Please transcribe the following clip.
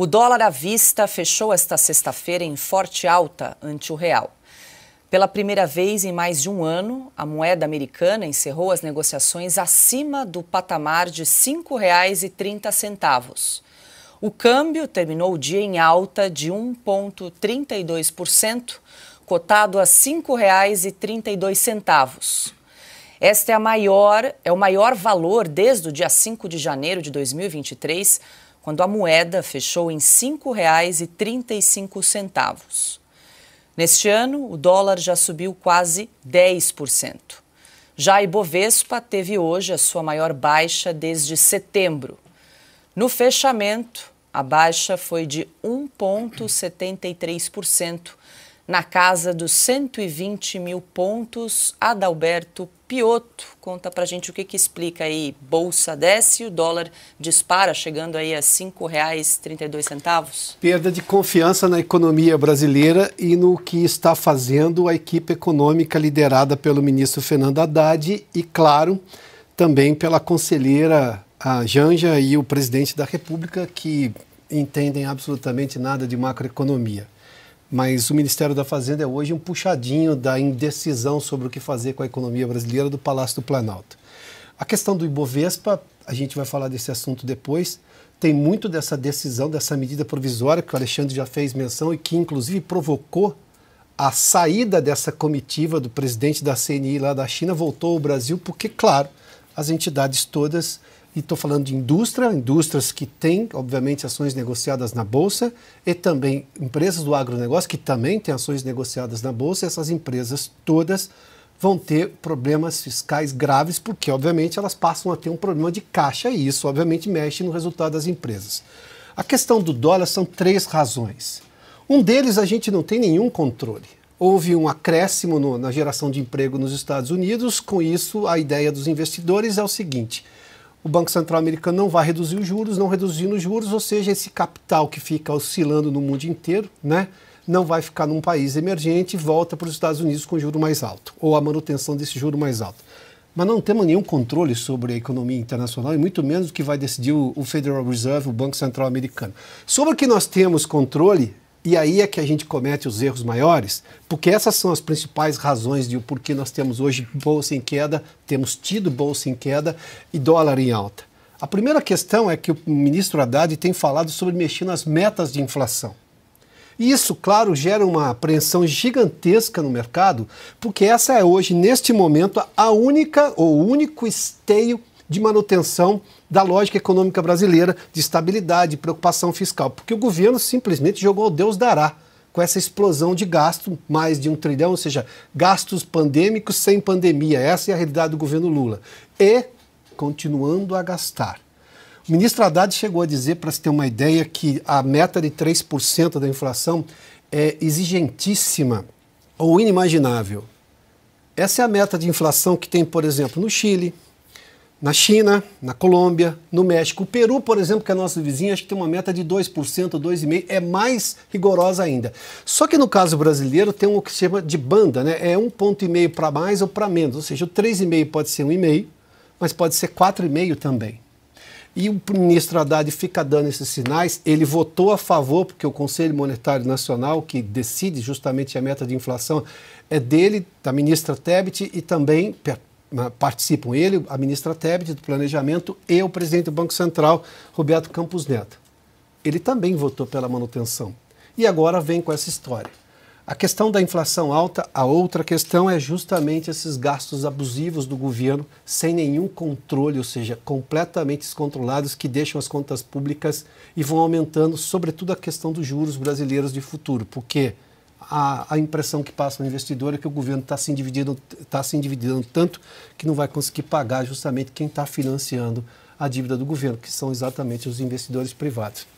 O dólar à vista fechou esta sexta-feira em forte alta ante o real. Pela primeira vez em mais de um ano, a moeda americana encerrou as negociações acima do patamar de R$ 5,30. O câmbio terminou o dia em alta de 1,32%, cotado a R$ 5,32. Este é, maior, é o maior valor desde o dia 5 de janeiro de 2023 quando a moeda fechou em R$ 5,35. Neste ano, o dólar já subiu quase 10%. Já a Ibovespa teve hoje a sua maior baixa desde setembro. No fechamento, a baixa foi de 1,73%, na casa dos 120 mil pontos. Adalberto Pioto, conta pra gente o que, que explica aí. Bolsa desce e o dólar dispara, chegando aí a R$ 5,32. Perda de confiança na economia brasileira e no que está fazendo a equipe econômica liderada pelo ministro Fernando Haddad e, claro, também pela conselheira a Janja e o presidente da República, que entendem absolutamente nada de macroeconomia. Mas o Ministério da Fazenda é hoje um puxadinho da indecisão sobre o que fazer com a economia brasileira do Palácio do Planalto. A questão do Ibovespa, a gente vai falar desse assunto depois, tem muito dessa decisão, dessa medida provisória que o Alexandre já fez menção e que inclusive provocou a saída dessa comitiva do presidente da CNI lá da China, voltou ao Brasil, porque, claro, as entidades todas e estou falando de indústria, indústrias que têm, obviamente, ações negociadas na Bolsa, e também empresas do agronegócio que também têm ações negociadas na Bolsa, essas empresas todas vão ter problemas fiscais graves, porque, obviamente, elas passam a ter um problema de caixa e isso, obviamente, mexe no resultado das empresas. A questão do dólar são três razões. Um deles a gente não tem nenhum controle houve um acréscimo no, na geração de emprego nos Estados Unidos. Com isso, a ideia dos investidores é o seguinte: o Banco Central americano não vai reduzir os juros, não reduzindo os juros, ou seja, esse capital que fica oscilando no mundo inteiro, né, não vai ficar num país emergente e volta para os Estados Unidos com juro mais alto, ou a manutenção desse juro mais alto. Mas não temos nenhum controle sobre a economia internacional e muito menos o que vai decidir o Federal Reserve, o Banco Central americano. Sobre o que nós temos controle, e aí é que a gente comete os erros maiores, porque essas são as principais razões de o porquê nós temos hoje bolsa em queda, temos tido bolsa em queda e dólar em alta. A primeira questão é que o ministro Haddad tem falado sobre mexer nas metas de inflação. E isso, claro, gera uma apreensão gigantesca no mercado, porque essa é hoje, neste momento, a única ou único esteio de manutenção da lógica econômica brasileira, de estabilidade, preocupação fiscal, porque o governo simplesmente jogou ao Deus dará com essa explosão de gasto, mais de um trilhão, ou seja, gastos pandêmicos sem pandemia. Essa é a realidade do governo Lula. E continuando a gastar. O ministro Haddad chegou a dizer, para se ter uma ideia, que a meta de 3% da inflação é exigentíssima ou inimaginável. Essa é a meta de inflação que tem, por exemplo, no Chile, na China, na Colômbia, no México. O Peru, por exemplo, que é nosso vizinho, acho que tem uma meta de 2%, 2,5%, é mais rigorosa ainda. Só que no caso brasileiro tem o um que se chama de banda, né? É 1,5% para mais ou para menos, ou seja, o 3,5% pode ser 1,5%, mas pode ser 4,5% também. E o ministro Haddad fica dando esses sinais, ele votou a favor, porque o Conselho Monetário Nacional, que decide justamente a meta de inflação, é dele, da ministra Tebet e também participam ele, a ministra Tebet do Planejamento e o presidente do Banco Central, Roberto Campos Neto. Ele também votou pela manutenção. E agora vem com essa história. A questão da inflação alta, a outra questão é justamente esses gastos abusivos do governo, sem nenhum controle, ou seja, completamente descontrolados, que deixam as contas públicas e vão aumentando, sobretudo a questão dos juros brasileiros de futuro. Porque quê? a, a impressão que passa no investidor é que o governo está se, endividando, está se endividando tanto que não vai conseguir pagar justamente quem está financiando a dívida do governo, que são exatamente os investidores privados.